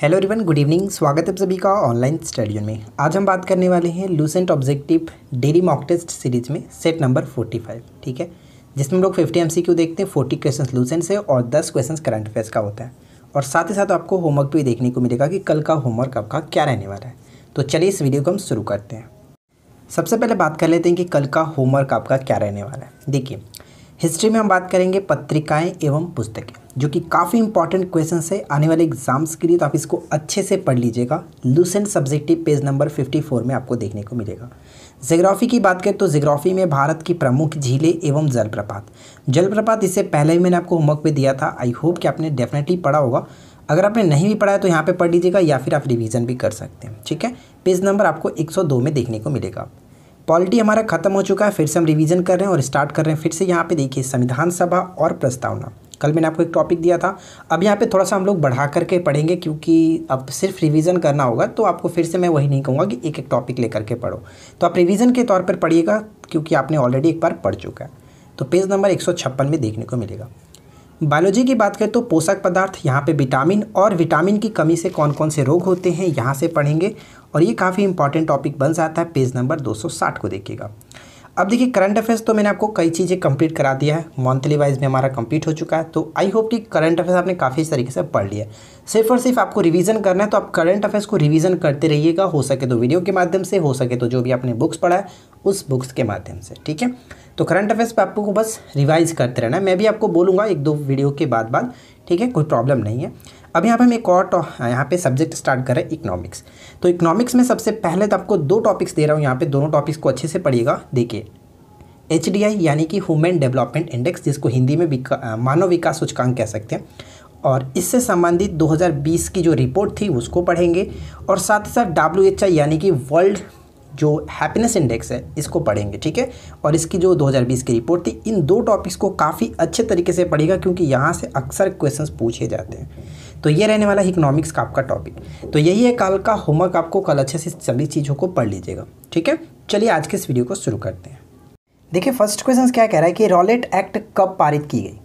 hello रिवन good evening स्वागत है आप सभी का ऑनलाइन स्टडियो में आज हम बात करने वाले हैं Lucent objective daily mock test series में सेट नंबर 45 ठीक है जिसमें हम लोग 50 एमसीक्यू देखते हैं 40 क्वेश्चंस लूसेंट से और 10 क्वेश्चंस करंट अफेयर्स का होता है और साथ ही साथ आपको होमवर्क भी देखने को मिलेगा कि कल का होमवर्क आपका क्या रहने वाला है तो चलिए इस वीडियो को हम शुरू करते हैं सबसे पहले बात कर लेते हैं कि कल का होमवर्क आपका क्या रहने वाला है देखिए हिस्ट्री में हम बात करेंगे पत्रिकाएं एवं पुस्तकें जो कि काफ़ी इंपॉर्टेंट क्वेश्चन है आने वाले एग्जाम्स के लिए तो आप इसको अच्छे से पढ़ लीजिएगा लूसेंट सब्जेक्टिव पेज नंबर 54 में आपको देखने को मिलेगा जिग्राफी की बात करें तो जिग्राफी में भारत की प्रमुख झीलें एवं जलप्रपात जलप्रपात इससे पहले भी मैंने आपको होमवर्क पे दिया था आई होप कि आपने डेफिनेटली पढ़ा होगा अगर आपने नहीं भी पढ़ा है तो यहाँ पर पढ़ लीजिएगा या फिर आप रिविज़न भी कर सकते हैं ठीक है पेज नंबर आपको एक में देखने को मिलेगा पॉलिटी हमारा खत्म हो चुका है फिर से हम रिवीजन कर रहे हैं और स्टार्ट कर रहे हैं फिर से यहाँ पे देखिए संविधान सभा और प्रस्तावना कल मैंने आपको एक टॉपिक दिया था अब यहाँ पे थोड़ा सा हम लोग बढ़ा करके पढ़ेंगे क्योंकि अब सिर्फ रिवीजन करना होगा तो आपको फिर से मैं वही नहीं कहूँगा कि एक एक टॉपिक लेकर के पढ़ो तो आप रिवीजन के तौर पर पढ़िएगा क्योंकि आपने ऑलरेडी एक बार पढ़ चुका है तो पेज नंबर एक में देखने को मिलेगा बायोलॉजी की बात करें तो पोषक पदार्थ यहाँ पे विटामिन और विटामिन की कमी से कौन कौन से रोग होते हैं यहाँ से पढ़ेंगे और ये काफ़ी इंपॉर्टेंट टॉपिक बन जाता है पेज नंबर 260 को देखिएगा अब देखिए करंट अफेयर्स तो मैंने आपको कई चीज़ें कंप्लीट करा दिया है मंथली वाइज में हमारा कंप्लीट हो चुका है तो आई होप कि करंट अफेयर्स आपने काफ़ी इस तरीके से पढ़ लिया है सिर्फ और सिर्फ आपको रिवीजन करना है तो आप करंट अफेयर्स को रिवीजन करते रहिएगा हो सके तो वीडियो के माध्यम से हो सके तो जो भी आपने बुक्स पढ़ा है उस बुक्स के माध्यम से ठीक है तो करंट अफेयर्स पे आपको बस रिवाइज करते रहना है मैं भी आपको बोलूँगा एक दो वीडियो के बाद बाद ठीक है कोई प्रॉब्लम नहीं है अब यहाँ पे हम एक और यहाँ पे सब्जेक्ट स्टार्ट कर रहे हैं इकोनॉमिक्स तो इकोनॉमिक्स में सबसे पहले तो आपको दो टॉपिक्स दे रहा हूँ यहाँ पे दोनों टॉपिक्स को अच्छे से पढ़िएगा देखिए एच यानी कि ह्यूमन डेवलपमेंट इंडेक्स जिसको हिंदी में विका, मानव विकास सूचकांक कह सकते हैं और इससे संबंधित 2020 की जो रिपोर्ट थी उसको पढ़ेंगे और साथ ही साथ डब्ल्यू यानी कि वर्ल्ड जो हैप्पीनेस इंडेक्स है इसको पढ़ेंगे ठीक है और इसकी जो 2020 की रिपोर्ट थी इन दो टॉपिक्स को काफ़ी अच्छे तरीके से पढ़ेगा क्योंकि यहाँ से अक्सर क्वेश्चंस पूछे जाते हैं तो ये रहने वाला है इकोनॉमिक्स का आपका टॉपिक तो यही है कल का होमवर्क आपको कल अच्छे से सभी चीज़ों को पढ़ लीजिएगा ठीक है चलिए आज के इस वीडियो को शुरू करते हैं देखिए फर्स्ट क्वेश्चन क्या कह रहा है कि रॉलेट एक्ट कब पारित की गई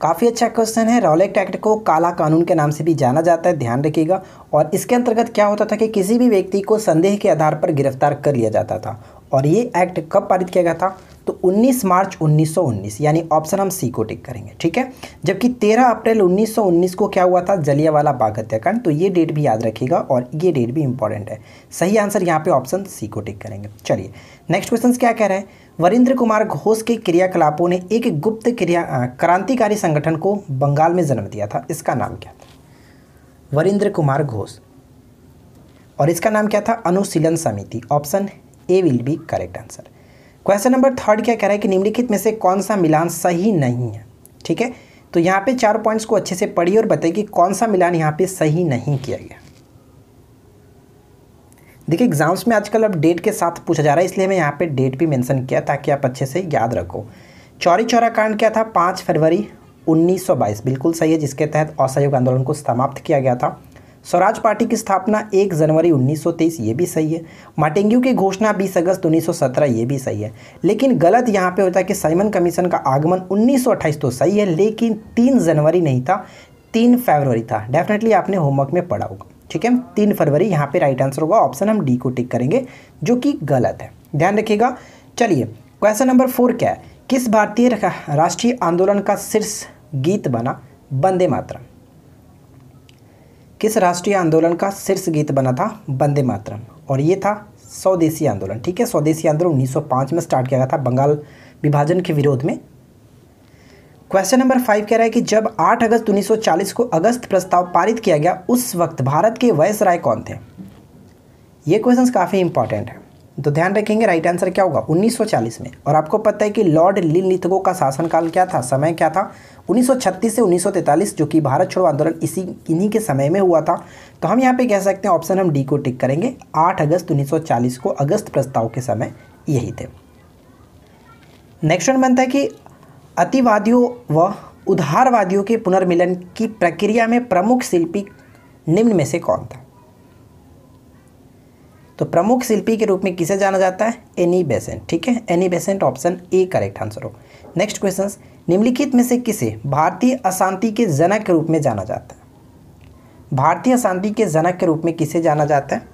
काफ़ी अच्छा क्वेश्चन है रॉलेक्ट एक्ट को काला कानून के नाम से भी जाना जाता है ध्यान रखिएगा और इसके अंतर्गत क्या होता था कि किसी भी व्यक्ति को संदेह के आधार पर गिरफ्तार कर लिया जाता था और ये एक्ट कब पारित किया गया था तो 19 मार्च 1919 यानी ऑप्शन हम सी को टिक करेंगे ठीक है जबकि 13 अप्रैल 1919 को क्या हुआ था जलियावाला बाग हत्याकांड तो ये डेट भी याद रखिएगा और ये डेट भी इंपॉर्टेंट है सही आंसर यहाँ पे ऑप्शन सी को टिक करेंगे चलिए नेक्स्ट क्वेश्चन क्या कह रहे हैं वरिंद्र कुमार घोष के क्रियाकलापों ने एक गुप्त क्रिया क्रांतिकारी संगठन को बंगाल में जन्म दिया था इसका नाम क्या था वरिंद्र कुमार घोष और इसका नाम क्या था Anushilan Samiti option A will be correct answer question number third क्या कह रहा है कि निम्नलिखित में से कौन सा मिलान सही नहीं है ठीक है तो यहाँ पे चार पॉइंट्स को अच्छे से पढ़िए और बताइए कि कौन सा मिलान यहाँ पे सही नहीं किया गया देखिए एग्जाम्स में आजकल अब डेट के साथ पूछा जा रहा है इसलिए मैं यहाँ पे डेट भी मेंशन किया ताकि आप अच्छे से याद रखो चौरी चौरा कांड क्या था पाँच फरवरी 1922 बिल्कुल सही है जिसके तहत असहयोग आंदोलन को समाप्त किया गया था स्वराज पार्टी की स्थापना 1 जनवरी 1923 ये भी सही है माटेंग्यू की घोषणा 20 अगस्त 1917 ये भी सही है लेकिन गलत यहाँ पे होता है कि साइमन कमीशन का आगमन 1928 तो सही है लेकिन तीन जनवरी नहीं था तीन फरवरी था डेफिनेटली आपने होमवर्क में पढ़ा होगा ठीक है तीन फरवरी यहाँ पे राइट आंसर होगा ऑप्शन हम डी को टिक करेंगे जो कि गलत है ध्यान रखिएगा चलिए क्वेश्चन नंबर फोर क्या है किस भारतीय राष्ट्रीय आंदोलन का शीर्ष गीत बना वंदे मातरम किस राष्ट्रीय आंदोलन का शीर्ष गीत बना था वंदे मातरम और ये था स्वदेशी आंदोलन ठीक है स्वदेशी आंदोलन 1905 में स्टार्ट किया गया था बंगाल विभाजन के विरोध में क्वेश्चन नंबर फाइव कह रहा है कि जब 8 अगस्त 1940 को अगस्त प्रस्ताव पारित किया गया उस वक्त भारत के वयस कौन थे ये क्वेश्चन काफ़ी इंपॉर्टेंट है तो ध्यान रखेंगे राइट आंसर क्या होगा 1940 में और आपको पता है कि लॉर्ड लिनलिथगो का शासनकाल क्या था समय क्या था 1936 से 1943 जो कि भारत छोड़ो आंदोलन इसी इन्हीं के समय में हुआ था तो हम यहाँ पे कह सकते हैं ऑप्शन हम डी को टिक करेंगे 8 अगस्त 1940 को अगस्त प्रस्ताव के समय यही थे नेक्स्ट क्वेश्चन बनता है कि अतिवादियों व उधारवादियों के पुनर्मिलन की प्रक्रिया में प्रमुख शिल्पी निम्न में से कौन था तो प्रमुख शिल्पी के रूप में किसे जाना जाता है एनी बेसेंट ठीक है Annie Besant option A correct answer हो नेक्स्ट क्वेश्चन निम्नलिखित में से किसे भारतीय अशांति के जनक के रूप में जाना जाता है भारतीय अशांति के जनक के रूप में किसे जाना जाता है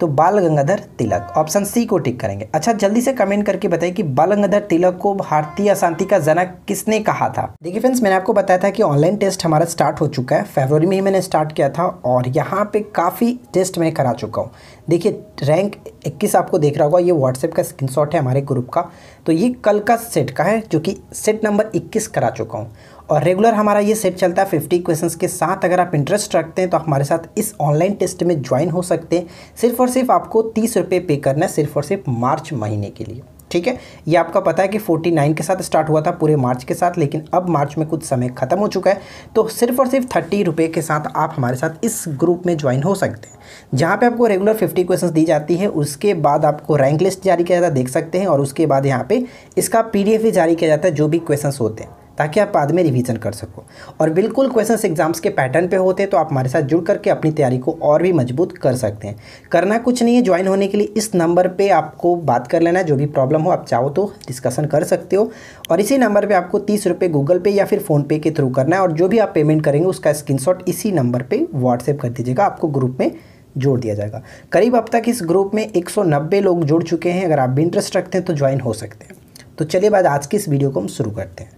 तो बाल गंगाधर तिलक ऑप्शन सी को टिक करेंगे अच्छा जल्दी से कमेंट करके बताइए कि बाल गंगाधर तिलक को भारतीय शांति का जनक किसने कहा था देखिए फ्रेंड्स मैंने आपको बताया था कि ऑनलाइन टेस्ट हमारा स्टार्ट हो चुका है फेबरवरी में ही मैंने स्टार्ट किया था और यहाँ पे काफ़ी टेस्ट मैं करा चुका हूँ देखिए रैंक इक्कीस आपको देख रहा होगा ये व्हाट्सएप का स्क्रीनशॉट है हमारे ग्रुप का तो ये कल का सेट का है जो कि सेट नंबर इक्कीस करा चुका हूँ और रेगुलर हमारा ये सेट चलता है फिफ्टी क्वेश्चंस के साथ अगर आप इंटरेस्ट रखते हैं तो हमारे साथ इस ऑनलाइन टेस्ट में ज्वाइन हो सकते हैं सिर्फ और सिर्फ आपको तीस रुपये पे करना है सिर्फ और सिर्फ मार्च महीने के लिए ठीक है ये आपका पता है कि 49 के साथ स्टार्ट हुआ था पूरे मार्च के साथ लेकिन अब मार्च में कुछ समय ख़त्म हो चुका है तो सिर्फ और सिर्फ थर्टी रुपये के साथ आप हमारे साथ इस ग्रुप में ज्वाइन हो सकते हैं जहाँ पे आपको रेगुलर 50 क्वेश्चंस दी जाती है उसके बाद आपको रैंक लिस्ट जारी किया जाता है देख सकते हैं और उसके बाद यहाँ पर इसका पी भी जारी किया जाता है जो भी क्वेश्चन होते हैं ताकि आप बाद में रिवीजन कर सको और बिल्कुल क्वेश्चंस एग्जाम्स के पैटर्न पे होते हैं तो आप हमारे साथ जुड़ करके अपनी तैयारी को और भी मजबूत कर सकते हैं करना कुछ नहीं है ज्वाइन होने के लिए इस नंबर पर आपको बात कर लेना जो भी प्रॉब्लम हो आप चाहो तो डिस्कसन कर सकते हो और इसी नंबर पर आपको तीस रुपये गूगल पे या फिर फ़ोनपे के थ्रू करना है और जो भी आप पेमेंट करेंगे उसका स्क्रीनशॉट इसी नंबर पर व्हाट्सएप कर दीजिएगा आपको ग्रुप में जोड़ दिया जाएगा करीब अब तक इस ग्रुप में 190 लोग जुड़ चुके हैं अगर आप भी इंटरेस्ट रखते हैं तो ज्वाइन हो सकते हैं तो चलिए बाद आज की इस वीडियो को हम शुरू करते हैं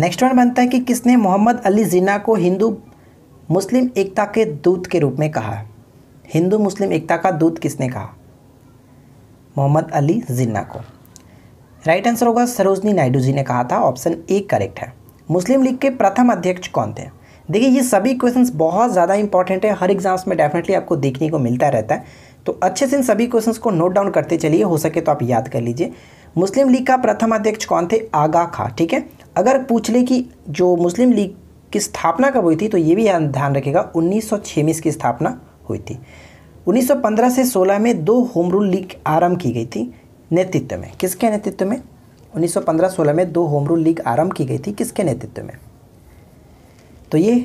नेक्स्ट वन बनता है कि किसने मोहम्मद अली जिना को हिंदू मुस्लिम एकता के दूत के रूप में कहा हिंदू मुस्लिम एकता का दूत किसने कहा मोहम्मद अली जिन्ना को राइट आंसर होगा सरोजनी नायडू जी ने कहा था ऑप्शन ए करेक्ट है मुस्लिम लीग के प्रथम अध्यक्ष कौन थे देखिए ये सभी क्वेश्चंस बहुत ज़्यादा इंपॉर्टेंट है हर एग्जाम्स में डेफिनेटली आपको देखने को मिलता रहता है तो अच्छे से इन सभी क्वेश्चंस को नोट डाउन करते चलिए हो सके तो आप याद कर लीजिए मुस्लिम लीग का प्रथम अध्यक्ष कौन थे आगा खा ठीक है अगर पूछ ले कि जो मुस्लिम लीग की स्थापना कब हुई थी तो ये भी ध्यान रखेगा उन्नीस में इसकी स्थापना हुई थी 1915 से 16 में दो होम रूल लीग आरंभ की गई थी नेतृत्व में किसके नेतृत्व में 1915-16 में दो होम रूल लीग आरंभ की गई थी किसके नेतृत्व में तो ये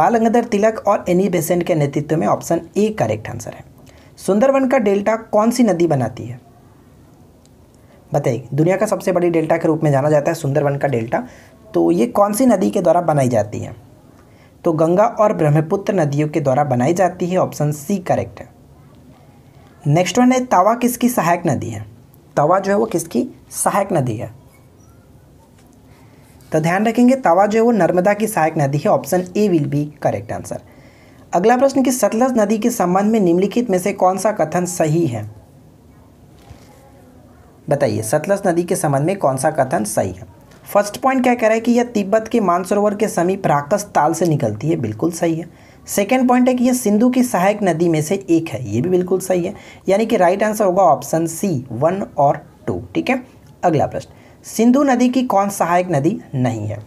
बाल गंगाधर तिलक और एनी बेसेंट के नेतृत्व में ऑप्शन ए करेक्ट आंसर है सुंदरवन का डेल्टा कौन सी नदी बनाती है बताइए दुनिया का सबसे बड़ी डेल्टा के रूप में जाना जाता है सुंदरवन का डेल्टा तो ये कौन सी नदी के द्वारा बनाई जाती है तो गंगा और ब्रह्मपुत्र नदियों के द्वारा बनाई जाती है ऑप्शन सी करेक्ट है नेक्स्ट वन है तवा किसकी सहायक नदी है तवा जो है वो किसकी सहायक नदी है तो ध्यान रखेंगे तवा जो है वो नर्मदा की सहायक नदी है option A will be correct answer अगला प्रश्न कि सतलज नदी के संबंध में निम्नलिखित में से कौन सा कथन सही है बताइए सतलज नदी के संबंध में कौन सा कथन सही है फर्स्ट पॉइंट क्या कह रहा है कि यह तिब्बत के मानसरोवर के समीप राकस ताल से निकलती है बिल्कुल सही है सेकेंड पॉइंट है कि यह सिंधु की सहायक नदी में से एक है ये भी बिल्कुल सही है यानी कि राइट आंसर होगा ऑप्शन सी वन और टू ठीक है अगला प्रश्न सिंधु नदी की कौन सहायक नदी नहीं है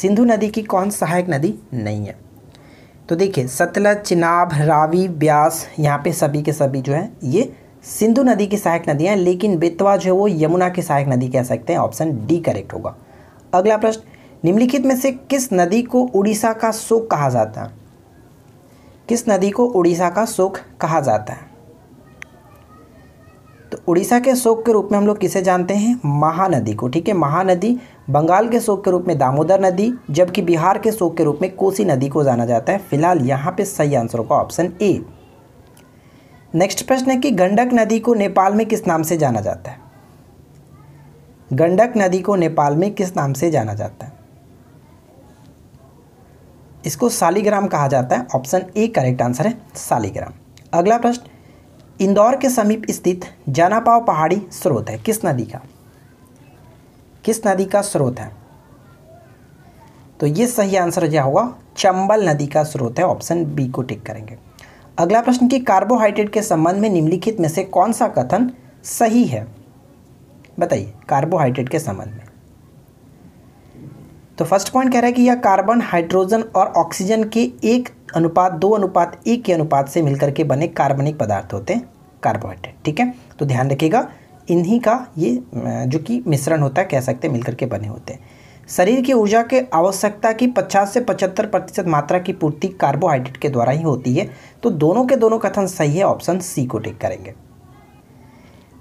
सिंधु नदी की कौन सहायक नदी नहीं है तो देखिए सतलज चिनाब रावी ब्यास यहाँ पे सभी के सभी जो है ये सिंधु नदी की सहायक नदियाँ लेकिन बेतवा जो है वो यमुना की सहायक नदी कह सकते हैं ऑप्शन डी करेक्ट होगा अगला प्रश्न निम्नलिखित में से किस नदी को उड़ीसा का शोक कहा जाता है किस नदी को उड़ीसा का शोक कहा जाता है तो उड़ीसा के शोक के रूप में हम लोग किसे जानते हैं महानदी को ठीक है महानदी बंगाल के शोक के रूप में दामोदर नदी जबकि बिहार के शोक के रूप में कोसी नदी को जाना जाता है फिलहाल यहाँ पे सही आंसर होगा ऑप्शन ए नेक्स्ट प्रश्न है कि गंडक नदी को नेपाल में किस नाम से जाना जाता है गंडक नदी को नेपाल में किस नाम से जाना जाता है इसको सालीग्राम कहा जाता है ऑप्शन ए करेक्ट आंसर है सालीग्राम अगला प्रश्न इंदौर के समीप स्थित जनापाव पहाड़ी स्रोत है किस नदी का किस नदी का स्रोत है तो ये सही आंसर क्या होगा चंबल नदी का स्रोत है ऑप्शन बी को टिक करेंगे अगला प्रश्न कि कार्बोहाइड्रेट के संबंध में निम्नलिखित में से कौन सा कथन सही है बताइए कार्बोहाइड्रेट के संबंध में तो फर्स्ट पॉइंट कह रहा है कि यह कार्बन हाइड्रोजन और ऑक्सीजन के एक अनुपात दो अनुपात एक के अनुपात से मिलकर के बने कार्बनिक पदार्थ होते हैं कार्बोहाइड्रेट ठीक है तो ध्यान रखिएगा इन्हीं का ये जो कि मिश्रण होता है कह सकते हैं मिलकर के बने होते हैं शरीर की ऊर्जा के आवश्यकता की 50 से 75 प्रतिशत मात्रा की पूर्ति कार्बोहाइड्रेट के द्वारा ही होती है तो दोनों के दोनों कथन सही है ऑप्शन सी को टिक करेंगे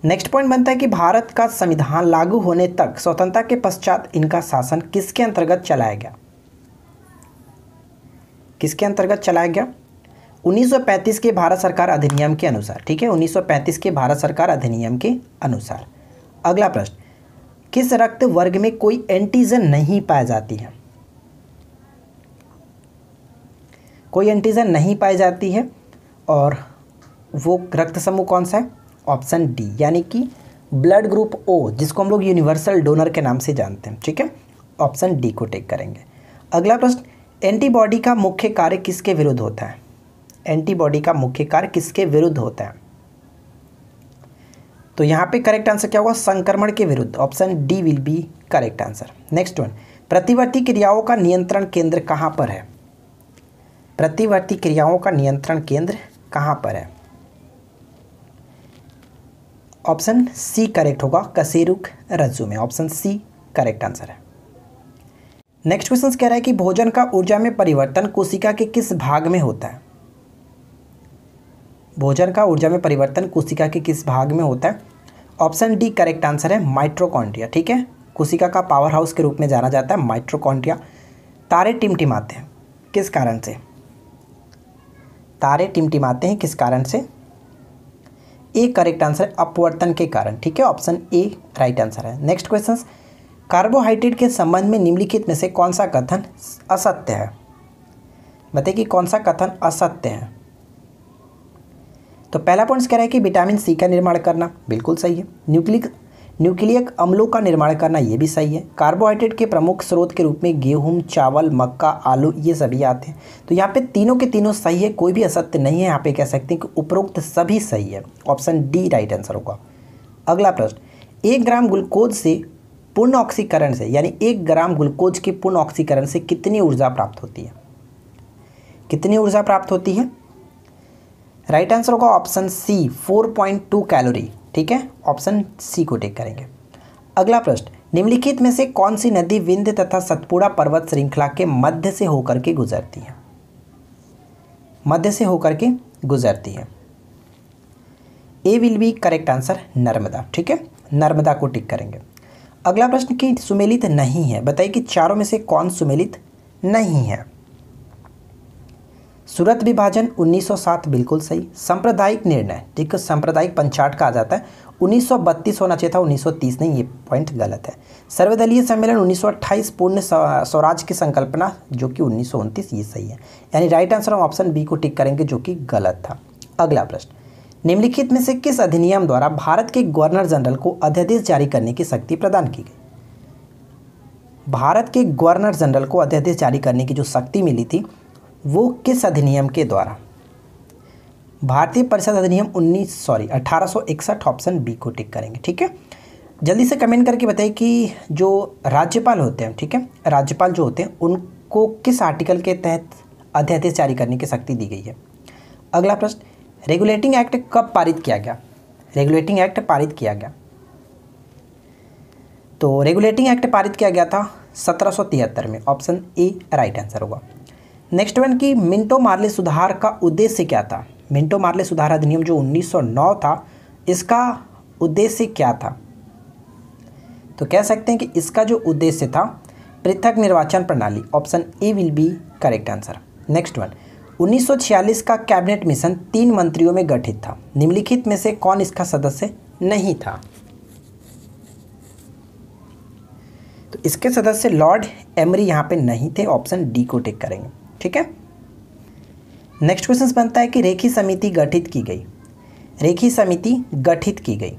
नेक्स्ट पॉइंट बनता है कि भारत का संविधान लागू होने तक स्वतंत्रता के पश्चात इनका शासन किसके अंतर्गत चलाया गया किसके अंतर्गत चलाया गया 1935 के भारत सरकार अधिनियम के अनुसार ठीक है 1935 के भारत सरकार अधिनियम के अनुसार अगला प्रश्न किस रक्त वर्ग में कोई एंटीजन नहीं पाई जाती है कोई एंटीजन नहीं पाई जाती है और वो रक्त समूह कौन सा है ऑप्शन डी यानी कि ब्लड ग्रुप ओ जिसको हम लोग यूनिवर्सल डोनर के नाम से जानते हैं ठीक है ऑप्शन डी को टेक करेंगे अगला प्रश्न एंटीबॉडी का मुख्य कार्य किसके विरुद्ध होता है एंटीबॉडी का मुख्य कार्य किसके विरुद्ध होता है तो यहाँ पे करेक्ट आंसर क्या होगा संक्रमण के विरुद्ध option D will be correct answer next one प्रतिवर्ती क्रियाओं का नियंत्रण केंद्र कहाँ पर है प्रतिवर्ती क्रियाओं का नियंत्रण केंद्र कहाँ पर है ऑप्शन सी करेक्ट होगा कसेरुक रज्जू में ऑप्शन सी करेक्ट आंसर है नेक्स्ट क्वेश्चन कह रहा है कि भोजन का ऊर्जा में परिवर्तन कोशिका के किस भाग में होता है भोजन का ऊर्जा में परिवर्तन कोशिका के किस भाग में होता है ऑप्शन डी करेक्ट आंसर है माइट्रोकॉन्ड्रिया ठीक है कोशिका का पावर हाउस के रूप में जाना जाता है माइट्रोकॉन्ड्रिया तारे टिमटिमाते हैं किस कारण से तारे टिमटिमाते हैं किस कारण से ए करेक्ट आंसर है अपवर्तन के कारण ठीक है ऑप्शन ए राइट आंसर है नेक्स्ट क्वेश्चन कार्बोहाइड्रेट के संबंध में निम्नलिखित में से कौन सा कथन असत्य है बताइए कि कौन सा कथन असत्य है तो पहला पॉइंट्स कह रहा है कि विटामिन सी का निर्माण करना बिल्कुल सही है न्यूक्लिक न्यूक्लियक अम्लों का निर्माण करना ये भी सही है कार्बोहाइड्रेट के प्रमुख स्रोत के रूप में गेहूं चावल मक्का आलू ये सभी आते हैं तो यहाँ पे तीनों के तीनों सही है कोई भी असत्य नहीं है यहाँ पे कह सकते हैं कि उपरोक्त सभी सही है ऑप्शन डी राइट आंसर होगा अगला प्रश्न एक ग्राम ग्लूकोज से पूर्ण ऑक्सीकरण से यानी एक ग्राम ग्लूकोज के पूर्ण ऑक्सीकरण से कितनी ऊर्जा प्राप्त होती है कितनी ऊर्जा प्राप्त होती है राइट आंसर होगा ऑप्शन सी 4.2 कैलोरी ठीक है ऑप्शन सी को टेक करेंगे अगला प्रश्न निम्नलिखित में से कौन सी नदी विंध्य तथा सतपुड़ा पर्वत श्रृंखला के मध्य से होकर के गुजरती है मध्य से होकर के गुजरती है A will be correct answer Narmada ठीक है नर्मदा को टिक करेंगे अगला प्रश्न कि सुमेलित नहीं है बताइए कि चारों में से कौन सुमेलित नहीं है सूरत विभाजन 1907 बिल्कुल सही सांप्रदायिक निर्णय ठीक है सांप्रदायिक पंचाट का आ जाता है 1932 होना चाहिए था 1930 नहीं ये पॉइंट गलत है सर्वदलीय सम्मेलन 1928 पूर्ण स्वराज की संकल्पना जो कि उन्नीस ये सही है यानी राइट आंसर हम ऑप्शन बी को टिक करेंगे जो कि गलत था अगला प्रश्न निम्नलिखित में से किस अधिनियम द्वारा भारत के गवर्नर जनरल को अध्यादेश जारी करने की शक्ति प्रदान की गई भारत के गवर्नर जनरल को अध्यादेश जारी करने की जो शक्ति मिली थी वो किस अधिनियम के द्वारा भारतीय परिषद अधिनियम 19 सॉरी 1861 ऑप्शन बी को टिक करेंगे ठीक है जल्दी से कमेंट करके बताइए कि जो राज्यपाल होते हैं ठीक है राज्यपाल जो होते हैं उनको किस आर्टिकल के तहत अध्यादेश जारी करने की शक्ति दी गई है अगला प्रश्न रेगुलेटिंग एक्ट कब पारित किया गया रेगुलेटिंग एक्ट पारित किया गया तो रेगुलेटिंग एक्ट पारित किया गया था सत्रह में ऑप्शन ए राइट आंसर होगा नेक्स्ट वन की मिंटो मार्ले सुधार का उद्देश्य क्या था मिंटो मार्ले सुधार अधिनियम जो 1909 था इसका उद्देश्य क्या था तो कह सकते हैं कि इसका जो उद्देश्य था पृथक निर्वाचन प्रणाली option A will be correct answer next one 1946 का कैबिनेट मिशन तीन मंत्रियों में गठित था निम्नलिखित में से कौन इसका सदस्य नहीं था तो इसके सदस्य लॉर्ड एमरी यहाँ पे नहीं थे ऑप्शन डी को टिक करेंगे ठीक है नेक्स्ट क्वेश्चन बनता है कि रेखी समिति गठित की गई रेखी समिति गठित की गई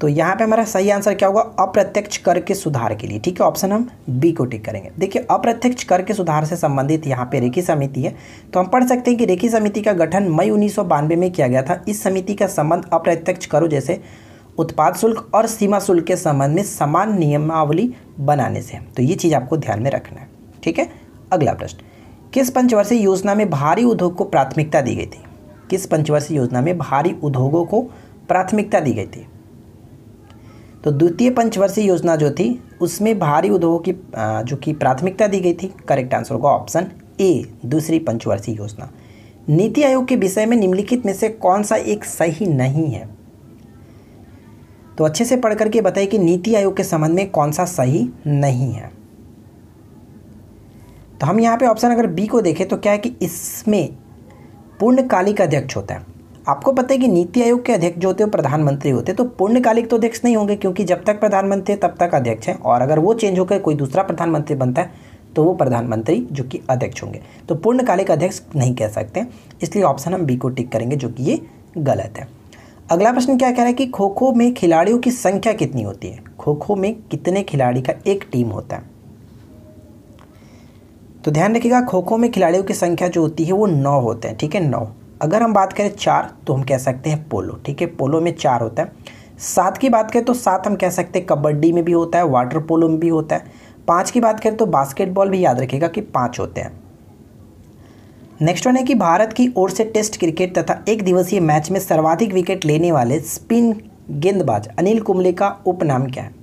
तो यहाँ पे हमारा सही आंसर क्या होगा अप्रत्यक्ष कर के सुधार के लिए ठीक है ऑप्शन हम बी को टिक करेंगे देखिए अप्रत्यक्ष कर के सुधार से संबंधित यहाँ पे रेखी समिति है तो हम पढ़ सकते हैं कि रेखी समिति का गठन मई उन्नीस में किया गया था इस समिति का संबंध अप्रत्यक्ष करो जैसे उत्पाद शुल्क और सीमा शुल्क के संबंध में समान नियमावली बनाने से तो ये चीज़ आपको ध्यान में रखना है ठीक है अगला प्रश्न किस पंचवर्षीय योजना में भारी उद्योग को प्राथमिकता दी गई थी किस पंचवर्षीय योजना में भारी उद्योगों को प्राथमिकता दी गई थी तो द्वितीय पंचवर्षीय योजना जो थी उसमें भारी उद्योगों की जो कि प्राथमिकता दी गई थी करेक्ट आंसर होगा ऑप्शन ए दूसरी पंचवर्षीय योजना नीति आयोग के विषय में निम्नलिखित में से कौन सा एक सही नहीं है तो अच्छे से पढ़ करके बताइए कि नीति आयोग के संबंध में कौन सा सही नहीं है तो हम यहाँ पे ऑप्शन अगर बी को देखें तो क्या है कि इसमें पूर्णकालिक अध्यक्ष होता है आपको पता है कि नीति आयोग के अध्यक्ष जो होते हैं प्रधानमंत्री होते हैं तो पूर्णकालिक तो अध्यक्ष नहीं होंगे क्योंकि जब तक प्रधानमंत्री है तब तक अध्यक्ष हैं और अगर वो चेंज होकर कोई दूसरा प्रधानमंत्री बनता है तो वो प्रधानमंत्री जो कि अध्यक्ष होंगे तो पूर्णकालिक अध्यक्ष नहीं कह सकते इसलिए ऑप्शन हम बी को टिक करेंगे जो कि ये गलत है अगला प्रश्न क्या कह रहा है कि खो खो में खिलाड़ियों की संख्या कितनी होती है खो खो में कितने खिलाड़ी का एक टीम होता है तो ध्यान रखिएगा खो खो में खिलाड़ियों की संख्या जो होती है वो नौ होते हैं ठीक है नौ अगर हम बात करें चार तो हम कह सकते हैं पोलो ठीक है पोलो में चार होता है सात की बात करें तो सात हम कह सकते हैं कबड्डी में भी होता है वाटर पोलो में भी होता है पाँच की बात करें तो बास्केटबॉल भी याद रखेगा कि पाँच होते हैं नेक्स्ट वन है कि भारत की ओर से टेस्ट क्रिकेट तथा एक दिवसीय मैच में सर्वाधिक विकेट लेने वाले स्पिन गेंदबाज अनिल कुंबले का उपनाम क्या है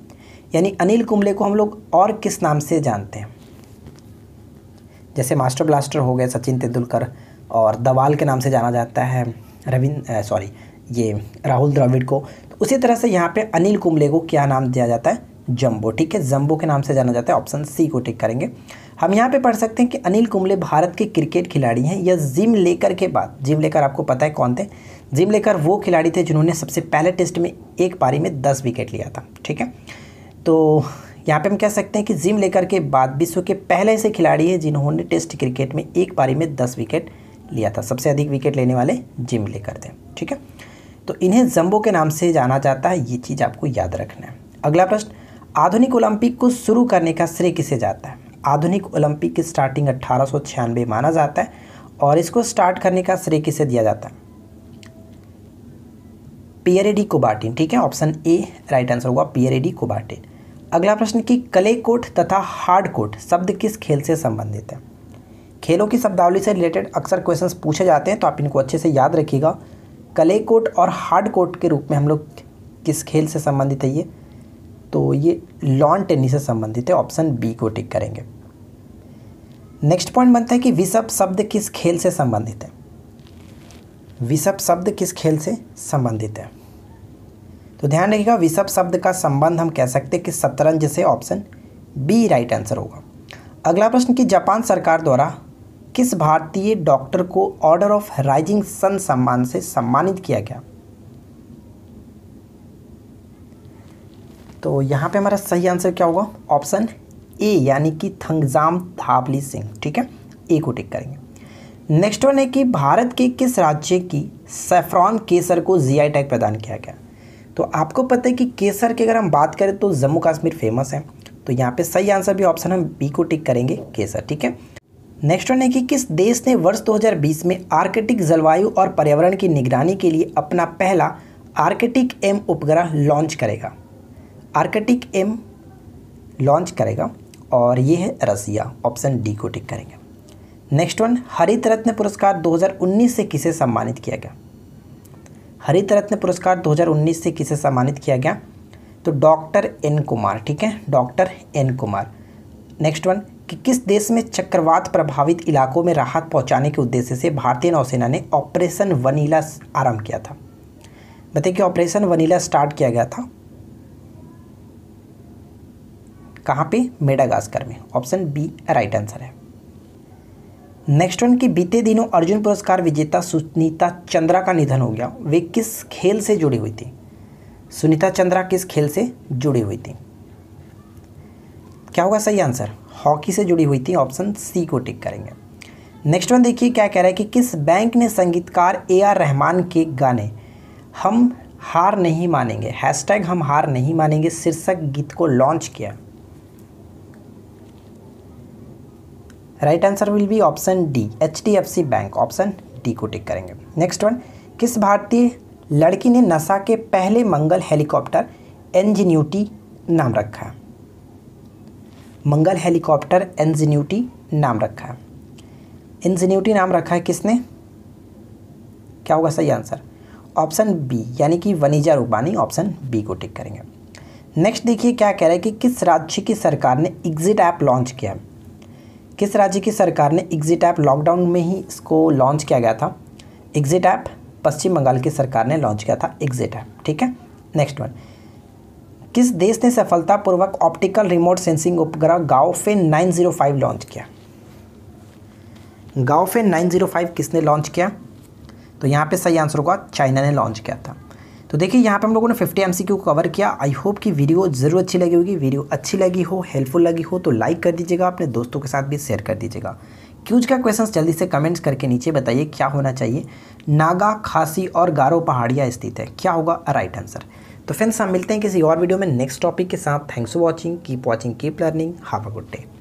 यानी अनिल कुंबले को हम लोग और किस नाम से जानते हैं जैसे मास्टर ब्लास्टर हो गए सचिन तेंदुलकर और दवाल के नाम से जाना जाता है रविंद सॉरी ये राहुल द्रविड़ को तो उसी तरह से यहाँ पे अनिल कुंबले को क्या नाम दिया जाता है जम्बो ठीक है जम्बो के नाम से जाना जाता है ऑप्शन सी को टिक करेंगे हम यहाँ पे पढ़ सकते हैं कि अनिल कुंबले भारत के क्रिकेट खिलाड़ी हैं या जिम लेकर के बाद जिम लेकर आपको पता है कौन थे जिम लेकर वो खिलाड़ी थे जिन्होंने सबसे पहले टेस्ट में एक पारी में दस विकेट लिया था ठीक है तो यहाँ पे हम कह सकते हैं कि जिम लेकर के बाद विश्व के पहले ऐसे खिलाड़ी हैं जिन्होंने टेस्ट क्रिकेट में एक पारी में दस विकेट लिया था सबसे अधिक विकेट लेने वाले जिम लेकर थे ठीक है तो इन्हें जम्बो के नाम से जाना जाता है ये चीज़ आपको याद रखना है अगला प्रश्न आधुनिक ओलंपिक को शुरू करने का श्रेय किसे जाता है आधुनिक ओलंपिक की स्टार्टिंग अट्ठारह माना जाता है और इसको स्टार्ट करने का श्रेय किसे दिया जाता है पीएरएडी कोबार्टिन ठीक है ऑप्शन ए राइट आंसर होगा पीएरएडी कोबार्टिन अगला प्रश्न कि कले कोट तथा हार्ड कोट शब्द किस खेल से संबंधित है खेलों की शब्दावली से रिलेटेड अक्सर क्वेश्चंस पूछे जाते हैं तो आप इनको अच्छे से याद रखिएगा कले कोट और हार्ड कोट के रूप में हम लोग किस खेल से संबंधित है ये तो ये लॉन टेनिस से संबंधित है ऑप्शन बी को टिक करेंगे नेक्स्ट पॉइंट बनता है कि विषप शब्द किस खेल से संबंधित है विषप शब्द किस खेल से संबंधित है तो ध्यान रखिएगा विषभ शब्द का संबंध हम कह सकते हैं कि शतरंज से ऑप्शन बी राइट आंसर होगा अगला प्रश्न कि जापान सरकार द्वारा किस भारतीय डॉक्टर को ऑर्डर ऑफ राइजिंग सन सम्मान से सम्मानित किया गया तो यहाँ पे हमारा सही आंसर क्या होगा ऑप्शन ए यानी कि थंगजाम धाबली सिंह ठीक है ए को टिक करेंगे नेक्स्ट वन है कि भारत के किस राज्य की सेफ्रॉन केसर को जीआई टैग प्रदान किया गया तो आपको पता है कि केसर की अगर हम बात करें तो जम्मू कश्मीर फेमस है तो यहाँ पे सही आंसर भी ऑप्शन हम बी को टिक करेंगे केसर ठीक है नेक्स्ट वन है कि किस देश ने वर्ष 2020 में आर्कटिक जलवायु और पर्यावरण की निगरानी के लिए अपना पहला आर्कटिक एम उपग्रह लॉन्च करेगा आर्कटिक एम लॉन्च करेगा और ये है रसिया ऑप्शन डी को टिक करेंगे नेक्स्ट वन हरित रत्न पुरस्कार 2019 से किसे सम्मानित किया गया हरित रत्न पुरस्कार 2019 से किसे सम्मानित किया गया तो डॉक्टर एन कुमार ठीक है doctor N Kumar next one कि किस देश में चक्रवात प्रभावित इलाकों में राहत पहुंचाने के उद्देश्य से भारतीय नौसेना ने ऑपरेशन वनीला आरंभ किया था बताइए कि ऑपरेशन वनीला स्टार्ट किया गया था कहाँ पे मेडागास्कर में ऑप्शन बी राइट आंसर है नेक्स्ट वन की बीते दिनों अर्जुन पुरस्कार विजेता सुनीता चंद्रा का निधन हो गया वे किस खेल से जुड़ी हुई थी सुनीता चंद्रा किस खेल से जुड़ी हुई थी क्या होगा सही आंसर हॉकी से जुड़ी हुई थी ऑप्शन सी को टिक करेंगे नेक्स्ट वन देखिए क्या कह रहा है कि किस बैंक ने संगीतकार ए आर रहमान के गाने हम हार नहीं मानेंगे हैशटैग हम हार नहीं मानेंगे शीर्षक गीत को लॉन्च किया right answer will be option D H D F C bank option D को टिक करेंगे नेक्स्ट वन किस भारतीय लड़की ने नशा के पहले मंगल हेलीकॉप्टर एनजीन्यूटी नाम रखा है मंगल हेलीकॉप्टर एनजीन्यूटी नाम रखा है एनजीन्यूटी नाम रखा है किसने क्या होगा सही आंसर ऑप्शन बी यानी कि वनीजा रूपानी ऑप्शन बी को टिक करेंगे नेक्स्ट देखिए क्या कह रहा है कि किस राज्य की सरकार ने एग्जिट ऐप लॉन्च किया है किस राज्य की सरकार ने एग्जिट ऐप लॉकडाउन में ही इसको लॉन्च किया गया था एग्जिट ऐप पश्चिम बंगाल की सरकार ने लॉन्च किया था एग्जिट ऐप ठीक है नेक्स्ट वन किस देश ने सफलतापूर्वक ऑप्टिकल रिमोट सेंसिंग उपग्रह गाओफे 905 लॉन्च किया गाओफे 905 किसने लॉन्च किया तो यहाँ पे सही आंसर होगा चाइना ने लॉन्च किया था तो देखिए यहाँ पे हम लोगों ने 50 को कवर किया आई होप कि वीडियो ज़रूर अच्छी लगी होगी वीडियो अच्छी लगी हो हेल्पफुल लगी हो तो लाइक कर दीजिएगा अपने दोस्तों के साथ भी शेयर कर दीजिएगा क्यूज का क्वेश्चन जल्दी से कमेंट्स करके नीचे बताइए क्या होना चाहिए नागा खासी और गारो पहाड़िया स्थित है क्या होगा राइट आंसर तो फ्रेंड्स हम मिलते हैं किसी और वीडियो में नेक्स्ट टॉपिक के साथ thanks for watching keep watching keep learning have a good day